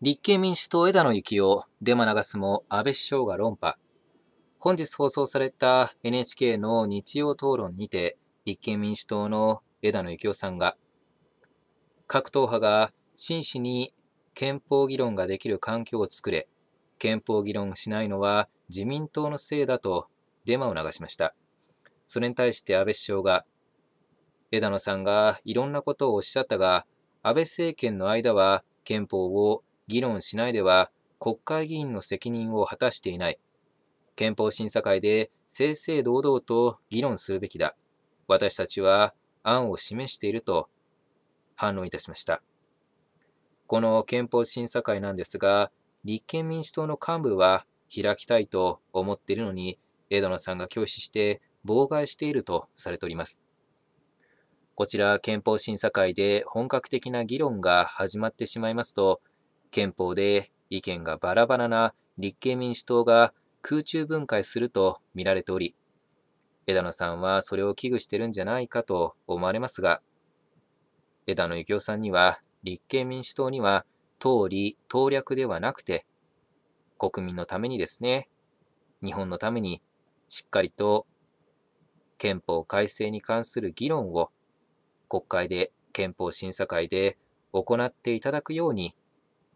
立憲民主党枝野幸男、デマ流すも安倍首相が論破。本日放送された NHK の日曜討論にて、立憲民主党の枝野幸男さんが、各党派が真摯に憲法議論ができる環境を作れ、憲法議論しないのは自民党のせいだとデマを流しました。それに対して安倍首相が、枝野さんがいろんなことをおっしゃったが、安倍政権の間は憲法を議論しないでは国会議員の責任を果たしていない。憲法審査会で正々堂々と議論するべきだ。私たちは案を示していると反論いたしました。この憲法審査会なんですが、立憲民主党の幹部は開きたいと思っているのに、枝野さんが拒否して妨害しているとされております。こちら憲法審査会で本格的な議論が始まってしまいますと、憲法で意見がバラバラな立憲民主党が空中分解すると見られており、枝野さんはそれを危惧してるんじゃないかと思われますが、枝野幸男さんには立憲民主党には党利党略ではなくて、国民のためにですね、日本のためにしっかりと憲法改正に関する議論を国会で憲法審査会で行っていただくように